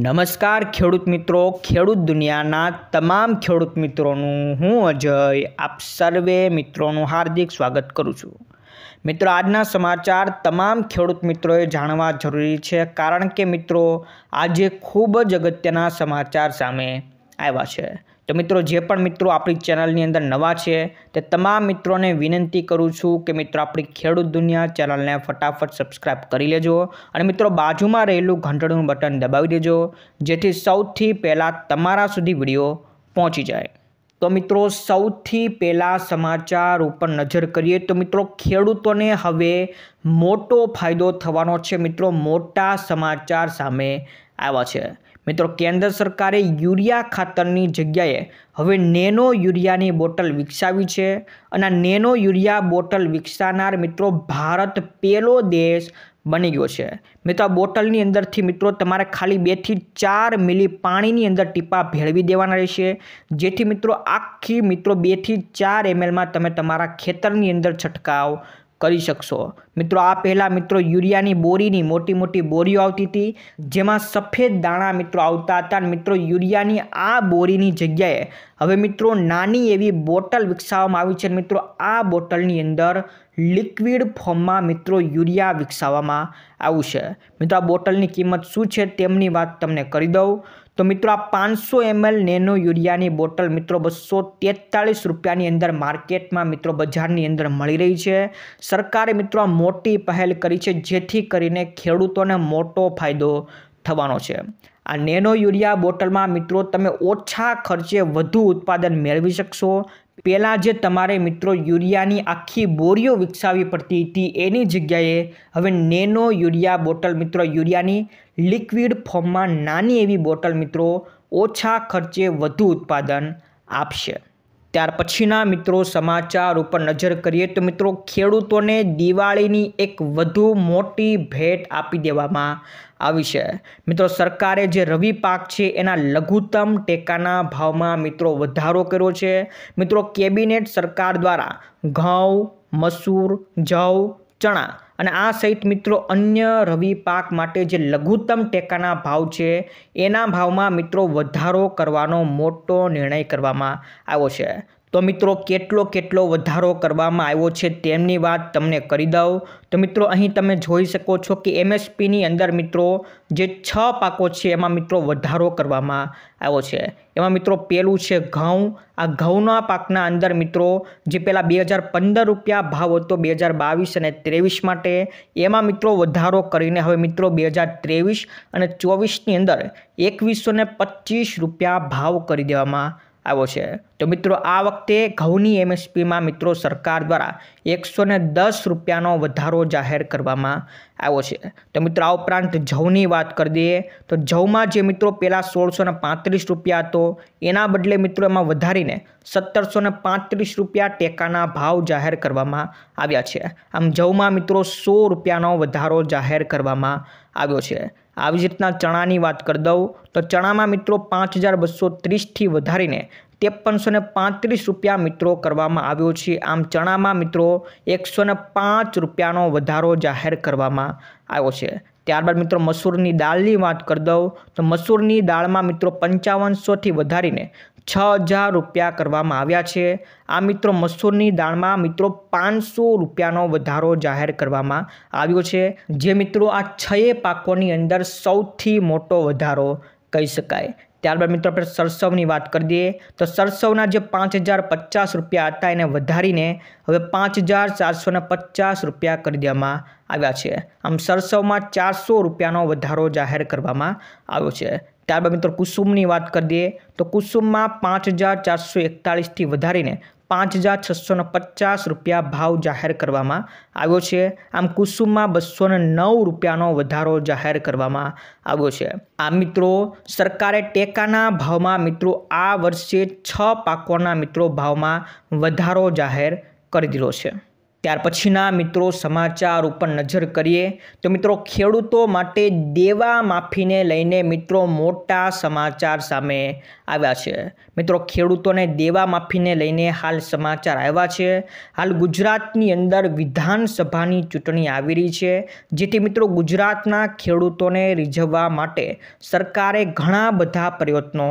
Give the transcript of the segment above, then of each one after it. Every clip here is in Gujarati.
નમસ્કાર ખેડૂત મિત્રો ખેડૂત દુનિયાના તમામ ખેડૂત મિત્રોનું હું અજય આપ સર્વે મિત્રોનું હાર્દિક સ્વાગત કરું છું મિત્રો આજના સમાચાર તમામ ખેડૂત મિત્રોએ જાણવા જરૂરી છે કારણ કે મિત્રો આજે ખૂબ જ અગત્યના સમાચાર સામે આવ્યા છે તો મિત્રો જે પણ મિત્રો આપણી ચેનલની અંદર નવા છે તે તમામ મિત્રોને વિનંતી કરું છું કે મિત્રો આપણી ખેડૂત દુનિયા ચેનલને ફટાફટ સબસ્ક્રાઇબ કરી લેજો અને મિત્રો બાજુમાં રહેલું ઘંટડું બટન દબાવી દેજો જેથી સૌથી પહેલાં તમારા સુધી વિડીયો પહોંચી જાય તો મિત્રો સૌથી પહેલાં સમાચાર ઉપર નજર કરીએ તો મિત્રો ખેડૂતોને હવે મોટો ફાયદો થવાનો છે મિત્રો મોટા સમાચાર સામે આવ્યા છે મિત્રો કેન્દ્ર સરકારે યુરિયા ખાતરની જગ્યાએ હવે નેનો યુરિયાની બોટલ વિકસાવી છે અને નેનો યુરિયા બોટલ વિકસાનાર મિત્રો ભારત પહેલો દેશ બની ગયો છે મિત્રો બોટલની અંદરથી મિત્રો તમારે ખાલી બેથી ચાર મિલી પાણીની અંદર ટીપા ભેળવી દેવાના રહેશે જેથી મિત્રો આખી મિત્રો બેથી ચાર એમએલમાં તમે તમારા ખેતરની અંદર છંટકાવ કરી શકશો મિત્રો આ પહેલાં મિત્રો યુરિયાની બોરીની મોટી મોટી બોરીઓ આવતી હતી જેમાં સફેદ દાણા મિત્રો આવતા હતા અને મિત્રો યુરિયાની આ બોરીની જગ્યાએ હવે મિત્રો નાની એવી બોટલ વિકસાવવામાં આવી છે મિત્રો આ બોટલની અંદર લિક્વિડ ફોર્મમાં મિત્રો યુરિયા વિકસાવવામાં આવશે મિત્રો આ બોટલની કિંમત શું છે તેમની વાત તમને કરી દઉં તો મિત્રો આ પાંચસો એમએલ નેનો યુરિયાની બોટલ મિત્રો બસો તેતાળીસ રૂપિયાની અંદર માર્કેટમાં મિત્રો બજારની અંદર મળી રહી છે સરકારે મિત્રો આ મોટી પહેલ કરી છે જેથી કરીને ખેડૂતોને મોટો ફાયદો થવાનો છે આ નેનો યુરિયા બોટલમાં મિત્રો તમે ઓછા ખર્ચે વધુ ઉત્પાદન મેળવી શકશો પહેલાં જે તમારે મિત્રો યુરિયાની આખી બોરીઓ વિકસાવી પડતી હતી એની જગ્યાએ હવે નેનો યુરિયા બોટલ મિત્રો યુરિયાની લિક્વિડ ફોર્મમાં નાની એવી બોટલ મિત્રો ઓછા ખર્ચે વધુ ઉત્પાદન આપશે ત્યાર પછીના મિત્રો સમાચાર ઉપર નજર કરીએ તો મિત્રો ખેડૂતોને દિવાળીની એક વધુ મોટી ભેટ આપી દેવામાં આવી છે મિત્રો સરકારે જે રવિ પાક છે એના લઘુત્તમ ટેકાના ભાવમાં મિત્રો વધારો કર્યો છે મિત્રો કેબિનેટ સરકાર દ્વારા ઘઉં મસૂર જવ ચણા અને આ સહિત મિત્રો અન્ય રવિ પાક માટે જે લઘુત્તમ ટેકાના ભાવ છે એના ભાવમાં મિત્રો વધારો કરવાનો મોટો નિર્ણય કરવામાં આવ્યો છે તો મિત્રો કેટલો કેટલો વધારો કરવામાં આવ્યો છે તેમની વાત તમને કરી દઉં તો મિત્રો અહીં તમે જોઈ શકો છો કે એમએસપીની અંદર મિત્રો જે છ પાકો છે એમાં મિત્રો વધારો કરવામાં આવ્યો છે એમાં મિત્રો પહેલું છે ઘઉં આ ઘઉંના પાકના અંદર મિત્રો જે પહેલાં બે હજાર પંદર રૂપિયા ભાવ હતો બે હજાર બાવીસ અને ત્રેવીસ માટે એમાં મિત્રો વધારો કરીને હવે મિત્રો બે હજાર ત્રેવીસ અને ચોવીસની અંદર એકવીસો પચીસ રૂપિયા ભાવ કરી દેવામાં આવ્યો છે તો મિત્રો આ વખતે ઘઉંની એમએસપીમાં મિત્રો સરકાર દ્વારા એકસો દસ રૂપિયાનો વધારો જાહેર કરવામાં આવ્યો છે તો મિત્રો આ ઉપરાંત જવની વાત કરી દઈએ તો જવમાં જે મિત્રો પહેલાં સોળસો પાંત્રીસ રૂપિયા હતો એના બદલે મિત્રો એમાં વધારીને સત્તરસો પાંત્રીસ રૂપિયા ટેકાના ભાવ જાહેર કરવામાં આવ્યા છે આમ જવમાં મિત્રો સો રૂપિયાનો વધારો જાહેર કરવામાં આવ્યો છે આવી જ રીતના ચણાની વાત કરી દઉં તો ચણામાં મિત્રો પાંચ હજાર બસો ત્રીસથી વધારીને ત્રેપનસો પાંત્રીસ રૂપિયા મિત્રો કરવામાં આવ્યો છે આમ ચણામાં મિત્રો એકસો પાંચ રૂપિયાનો વધારો જાહેર કરવામાં આવ્યો છે ત્યારબાદ મિત્રો મસૂરની દાળની વાત કરી દઉં તો મસૂરની દાળમાં મિત્રો પંચાવનસોથી વધારીને છ હજાર રૂપિયા કરવામાં આવ્યા છે આ મિત્રો મસૂરની દાળમાં મિત્રો પાંચસો રૂપિયાનો વધારો જાહેર કરવામાં આવ્યો છે જે મિત્રો આ છએ પાકોની અંદર સૌથી મોટો વધારો કહી શકાય ત્યારબાદ મિત્રો આપણે સરસવની વાત કરી દઈએ તો સરસવના જે પાંચ હજાર પચાસ રૂપિયા હતા એને વધારીને હવે પાંચ હજાર ચારસો પચાસ રૂપિયા કરી દેવામાં આવ્યા છે આમ સરસવમાં ચારસો રૂપિયાનો વધારો જાહેર કરવામાં આવ્યો છે ત્યારબાદ મિત્રો કુસુમની વાત કરી દઈએ તો કુસુમમાં પાંચ હજાર ચારસો એકતાળીસથી વધારીને પાંચ હજાર છસોને પચાસ રૂપિયા ભાવ જાહેર કરવામાં આવ્યો છે આમ કુસુમમાં બસોને નવ રૂપિયાનો વધારો જાહેર કરવામાં આવ્યો છે આ મિત્રો સરકારે ટેકાના ભાવમાં મિત્રો આ વર્ષે છ પાકોના મિત્રો ભાવમાં વધારો જાહેર કરી દીધો છે ત્યાર પછીના મિત્રો સમાચાર ઉપર નજર કરીએ તો મિત્રો ખેડૂતો માટે દેવા માફીને લઈને મિત્રો મોટા સમાચાર સામે આવ્યા છે મિત્રો ખેડૂતોને દેવા માફીને લઈને હાલ સમાચાર આવ્યા છે હાલ ગુજરાતની અંદર વિધાનસભાની ચૂંટણી આવી રહી છે જેથી મિત્રો ગુજરાતના ખેડૂતોને રીઝવવા માટે સરકારે ઘણા બધા પ્રયત્નો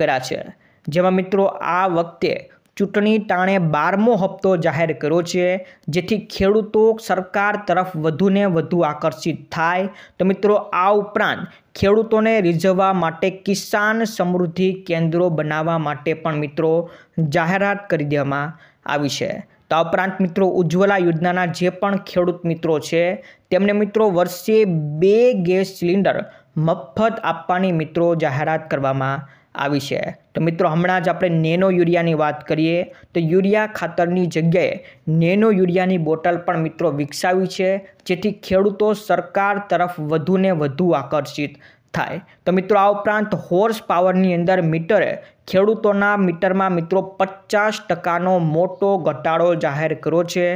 કર્યા છે જેમાં મિત્રો આ વખતે ચૂંટણી ટાણે બારમો હપ્તો જાહેર કર્યો છે જેથી ખેડૂતો સરકાર તરફ વધુને વધુ આકર્ષિત થાય તો મિત્રો આ ઉપરાંત ખેડૂતોને રીઝવવા માટે કિસાન સમૃદ્ધિ કેન્દ્રો બનાવવા માટે પણ મિત્રો જાહેરાત કરી દેવામાં આવી છે તો આ ઉપરાંત મિત્રો ઉજ્જવલા યોજનાના જે પણ ખેડૂત મિત્રો છે તેમને મિત્રો વર્ષે બે ગેસ સિલિન્ડર મફત આપવાની મિત્રો જાહેરાત કરવામાં આવી છે તો મિત્રો હમણાં જ આપણે નેનો યુરિયાની વાત કરીએ તો યુરિયા ખાતરની જગ્યાએ નેનો યુરિયાની બોટલ પણ મિત્રો વિકસાવી છે જેથી ખેડૂતો સરકાર તરફ વધુને વધુ આકર્ષિત થાય તો મિત્રો આ ઉપરાંત હોર્સ પાવરની અંદર મીટરે ખેડૂતોના મીટરમાં મિત્રો પચાસ ટકાનો મોટો ઘટાડો જાહેર કર્યો છે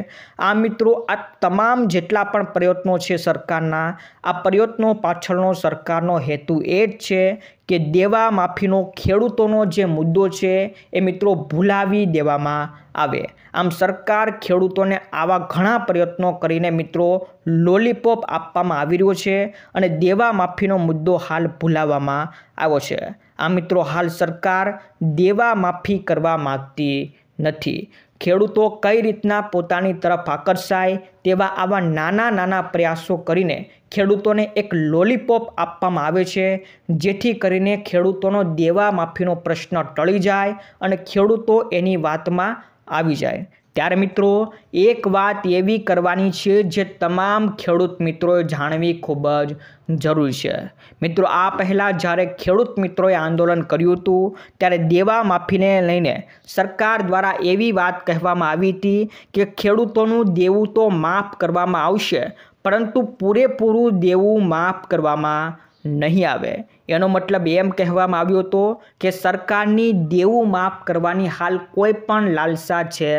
આ મિત્રો આ તમામ જેટલા પણ પ્રયત્નો છે સરકારના આ પ્રયત્નો પાછળનો સરકારનો હેતુ એ જ છે કે દેવા માફીનો ખેડૂતોનો જે મુદ્દો છે એ મિત્રો ભૂલાવી દેવામાં આવે આમ સરકાર ખેડૂતોને આવા ઘણા પ્રયત્નો કરીને મિત્રો લોલીપોપ આપવામાં આવી રહ્યો છે અને દેવા માફીનો મુદ્દો હાલ ભૂલાવવામાં આવ્યો છે આ મિત્રો હાલ સરકાર દેવા માફી કરવા માગતી નથી ખેડૂતો કઈ રીતના પોતાની તરફ આકર્ષાય તેવા આવા નાના નાના પ્રયાસો કરીને ખેડૂતોને એક લોલીપોપ આપવામાં આવે છે જેથી કરીને ખેડૂતોનો દેવા માફીનો પ્રશ્ન ટળી જાય અને ખેડૂતો એની વાતમાં આવી જાય ત્યારે મિત્રો એક વાત એવી કરવાની છે જે તમામ ખેડૂત મિત્રોએ જાણવી ખૂબ જ જરૂરી છે મિત્રો આ પહેલાં જ્યારે ખેડૂત મિત્રોએ આંદોલન કર્યું હતું ત્યારે દેવા માફીને લઈને સરકાર દ્વારા એવી વાત કહેવામાં આવી હતી કે ખેડૂતોનું દેવું તો માફ કરવામાં આવશે પરંતુ પૂરેપૂરું દેવું માફ કરવામાં નહીં આવે એનો મતલબ એમ કહેવામાં આવ્યો હતો કે સરકારની દેવું માફ કરવાની હાલ કોઈ પણ લાલસા છે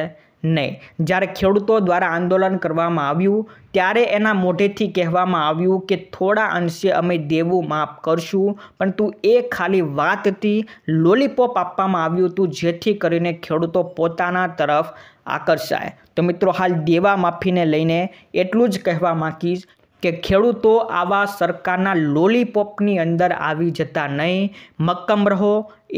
નહીં જ્યારે ખેડૂતો દ્વારા આંદોલન કરવામાં આવ્યું ત્યારે એના મોઢેથી કહેવામાં આવ્યું કે થોડા અંશે અમે દેવું માફ કરશું પરંતુ એ ખાલી વાતથી લોલીપોપ આપવામાં આવ્યું હતું જેથી કરીને ખેડૂતો પોતાના તરફ આકર્ષાય તો મિત્રો હાલ દેવા માફીને લઈને એટલું જ કહેવા માગીશ કે ખેડૂતો આવા સરકારના લોલીપોપની અંદર આવી જતા નહીં મક્કમ રહો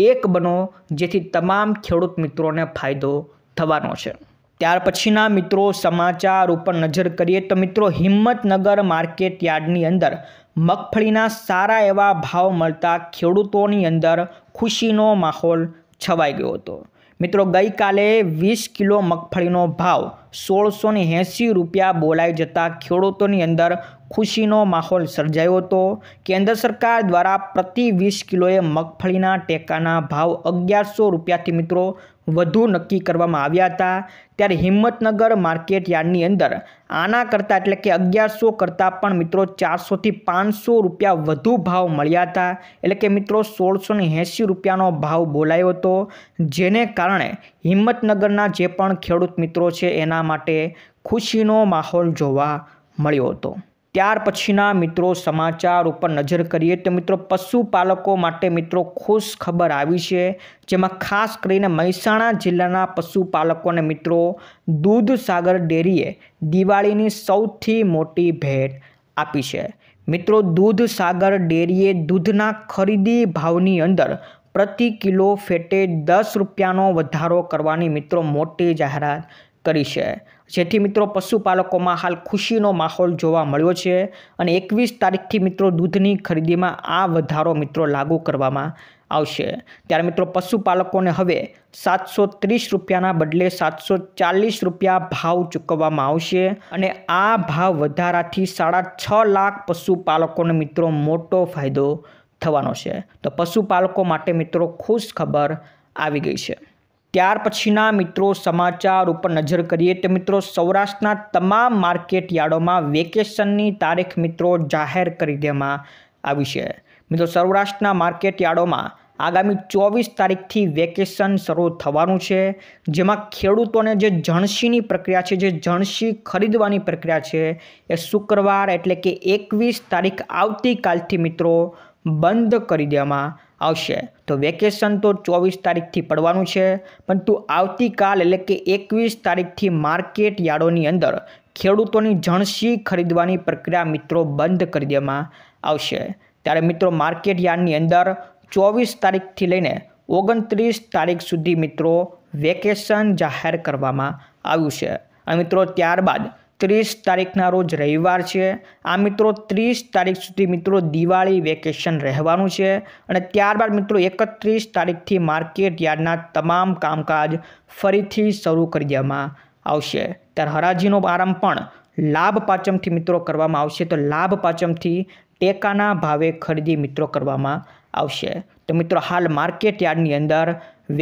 એક બનો જેથી તમામ ખેડૂત મિત્રોને ફાયદો થવાનો છે ત્યાર પછીના મિત્રો સમાચાર ઉપર નજર કરીએ તો મિત્રો હિંમતનગર માર્કેટ યાર્ડની અંદર મગફળીના સારા એવા ભાવ મળતા ખેડૂતોની અંદર ખુશીનો માહોલ છવાઈ ગયો હતો મિત્રો ગઈકાલે વીસ કિલો મગફળીનો ભાવ સોળસો ને એંસી રૂપિયા બોલાઈ જતાં ખેડૂતોની અંદર ખુશીનો માહોલ સર્જાયો હતો કેન્દ્ર સરકાર દ્વારા પ્રતિ વીસ કિલોએ મગફળીના ટેકાના ભાવ અગિયારસો રૂપિયાથી મિત્રો વધુ નક્કી કરવામાં આવ્યા હતા ત્યારે હિંમતનગર માર્કેટ યાર્ડની અંદર આના કરતાં એટલે કે અગિયારસો કરતાં પણ મિત્રો ચારસોથી પાંચસો રૂપિયા વધુ ભાવ મળ્યા હતા એટલે કે મિત્રો સોળસો ને એંસી રૂપિયાનો ભાવ બોલાયો હતો જેને કારણે હિંમતનગરના જે પણ ખેડૂત મિત્રો છે એના માટે ખુશીનો માહોલ જોવા મળ્યો હતો ત્યાર પછીના મિત્રો સમાચાર ઉપર નજર કરીએ તો મિત્રો પશુપાલકો માટે મિત્રો ખુશ ખબર આવી છે જેમાં ખાસ કરીને મહેસાણા જિલ્લાના પશુપાલકોને મિત્રો દૂધસાગર ડેરીએ દિવાળીની સૌથી મોટી ભેટ આપી છે મિત્રો દૂધસાગર ડેરીએ દૂધના ખરીદી ભાવની અંદર પ્રતિ કિલો ફેટે દસ રૂપિયાનો વધારો કરવાની મિત્રો મોટી જાહેરાત કરી છે જેથી મિત્રો પશુપાલકોમાં હાલ ખુશીનો માહોલ જોવા મળ્યો છે અને એકવીસ તારીખથી મિત્રો દૂધની ખરીદીમાં આ વધારો મિત્રો લાગુ કરવામાં આવશે ત્યારે મિત્રો પશુપાલકોને હવે સાતસો ત્રીસ રૂપિયાના બદલે સાતસો ચાલીસ રૂપિયા ભાવ ચૂકવવામાં આવશે અને આ ભાવ વધારાથી સાડા છ લાખ પશુપાલકોને મિત્રો મોટો ફાયદો થવાનો છે તો પશુપાલકો માટે મિત્રો ખુશ ખબર આવી ગઈ છે ત્યાર પછીના મિત્રો સમાચાર ઉપર નજર કરીએ તો મિત્રો સૌરાષ્ટ્રના તમામ માર્કેટ યાર્ડોમાં વેકેશનની તારીખ મિત્રો જાહેર કરી દેવામાં આવી છે મિત્રો સૌરાષ્ટ્રના માર્કેટ યાર્ડોમાં આગામી ચોવીસ તારીખથી વેકેશન શરૂ થવાનું છે જેમાં ખેડૂતોને જે જણસીની પ્રક્રિયા છે જે જણસી ખરીદવાની પ્રક્રિયા છે એ શુક્રવાર એટલે કે એકવીસ તારીખ આવતીકાલથી મિત્રો બંધ કરી દેવામાં આવશે તો વેકેશન તો ચોવીસ તારીખથી પડવાનું છે પરંતુ આવતીકાલ એટલે કે એકવીસ તારીખથી માર્કેટ યાર્ડોની અંદર ખેડૂતોની જણસી ખરીદવાની પ્રક્રિયા મિત્રો બંધ કરી દેવામાં આવશે ત્યારે મિત્રો માર્કેટ યાર્ડની અંદર ચોવીસ તારીખથી લઈને ઓગણત્રીસ તારીખ સુધી મિત્રો વેકેશન જાહેર કરવામાં આવ્યું છે અને મિત્રો ત્યારબાદ ત્રીસ તારીખના રોજ રવિવાર છે આ મિત્રો ત્રીસ તારીખ સુધી મિત્રો દિવાળી વેકેશન રહેવાનું છે અને ત્યારબાદ મિત્રો એકત્રીસ તારીખથી માર્કેટ યાર્ડના તમામ કામકાજ ફરીથી શરૂ કરી દેવામાં આવશે ત્યારે હરાજીનો આરંભ પણ લાભ પાચમથી મિત્રો કરવામાં આવશે તો લાભ પાચમથી ટેકાના ભાવે ખરીદી મિત્રો કરવામાં આવશે તો મિત્રો હાલ માર્કેટ યાર્ડની અંદર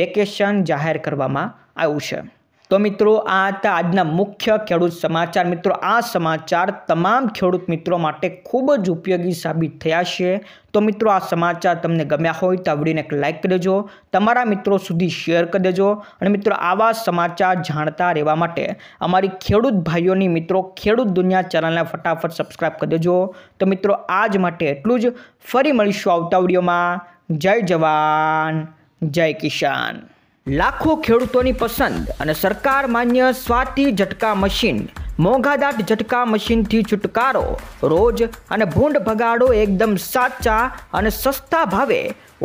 વેકેશન જાહેર કરવામાં આવ્યું છે તો મિત્રો આ હતા આજના મુખ્ય ખેડૂત સમાચાર મિત્રો આ સમાચાર તમામ ખેડૂત મિત્રો માટે ખૂબ જ ઉપયોગી સાબિત થયા છે તો મિત્રો આ સમાચાર તમને ગમ્યા હોય તો આવડીને એક લાઇક કરી દેજો તમારા મિત્રો સુધી શેર કરી દેજો અને મિત્રો આવા સમાચાર જાણતા રહેવા માટે અમારી ખેડૂત ભાઈઓની મિત્રો ખેડૂત દુનિયા ચેનલને ફટાફટ સબસ્ક્રાઈબ કરી દેજો તો મિત્રો આજ માટે એટલું જ ફરી મળીશું આવતા વિડીયોમાં જય જવાન જય કિસાન લાખો ખેડૂતોની પસંદ અને સરકાર માન્ય સ્વાતિ ઝટકા મશીન મોંઘાદાટ ઝટકા મશીનથી છુટકારો રોજ અને ભૂંડ ભગાડો એકદમ સાચા અને સસ્તા ભાવે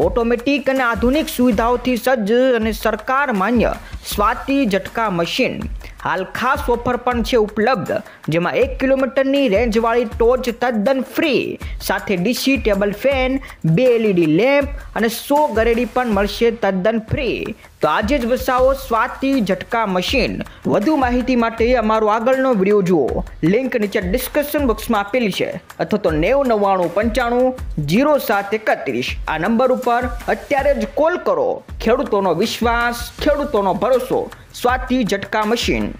ઓટોમેટિક અને આધુનિક સુવિધાઓથી સજ્જ અને સરકાર માન્ય સ્વાતિ ઝટકા મશીન હાલ ખાસ ઓફર પણ છે ઉપલબ્ધ જેમાં એક કિલોમીટરની રેન્જવાળી ટોર્ચ તદ્દન ફ્રી સાથે ડીસી ટેબલ ફેન બે એલઈડી લેમ્પ અને સો ગરેડી પણ મળશે તદ્દન ફ્રી તો આજે જ વસાવો સ્વાતિ ઝટકા મશીન વધુ માહિતી માટે અમારો આગળનો વિડીયો જુઓ લિંક નીચે ડિસ્ક્રિપ્શન બોક્સમાં આપેલી છે અથવા તો નેવું નવ્વાણું પંચાણું જીરો સાત એકત્રીસ આ નંબર ઉપર અત્યારે જ કોલ કરો ખેડૂતોનો વિશ્વાસ ખેડૂતોનો ભરોસો સ્વાતિ જટકા મશીન